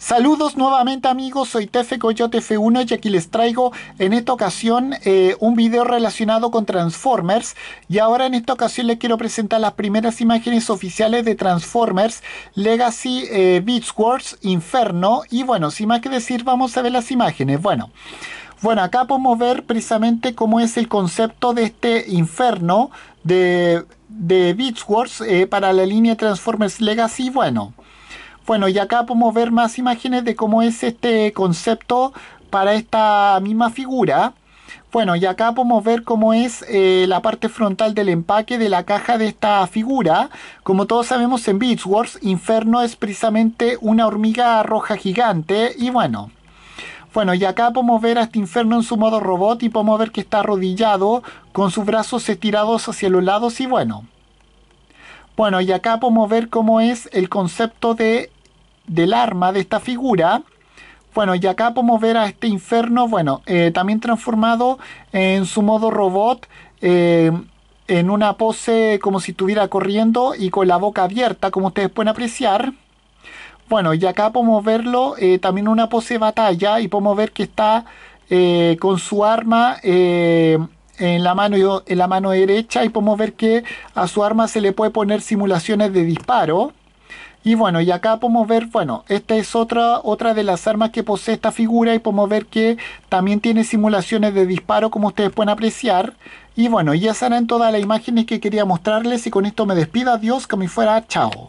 Saludos nuevamente amigos, soy Tefe Coyote F1 y aquí les traigo en esta ocasión eh, un video relacionado con Transformers y ahora en esta ocasión les quiero presentar las primeras imágenes oficiales de Transformers Legacy eh, Wars Inferno y bueno, sin más que decir vamos a ver las imágenes, bueno... Bueno, acá podemos ver precisamente cómo es el concepto de este inferno de, de Wars eh, para la línea Transformers Legacy. Bueno, bueno, y acá podemos ver más imágenes de cómo es este concepto para esta misma figura. Bueno, y acá podemos ver cómo es eh, la parte frontal del empaque de la caja de esta figura. Como todos sabemos en Beach Wars, Inferno es precisamente una hormiga roja gigante. Y bueno, bueno, y acá podemos ver a este Inferno en su modo robot y podemos ver que está arrodillado con sus brazos estirados hacia los lados y bueno. Bueno, y acá podemos ver cómo es el concepto de del arma de esta figura. Bueno, y acá podemos ver a este inferno, bueno, eh, también transformado en su modo robot, eh, en una pose como si estuviera corriendo y con la boca abierta, como ustedes pueden apreciar. Bueno, y acá podemos verlo eh, también una pose de batalla y podemos ver que está eh, con su arma en, la mano, en la mano derecha y podemos ver que a su arma se le puede poner simulaciones de disparo. Y bueno, y acá podemos ver, bueno, esta es otra, otra de las armas que posee esta figura y podemos ver que también tiene simulaciones de disparo como ustedes pueden apreciar. Y bueno, ya serán todas las imágenes que quería mostrarles y con esto me despido, adiós, que me fuera, chao.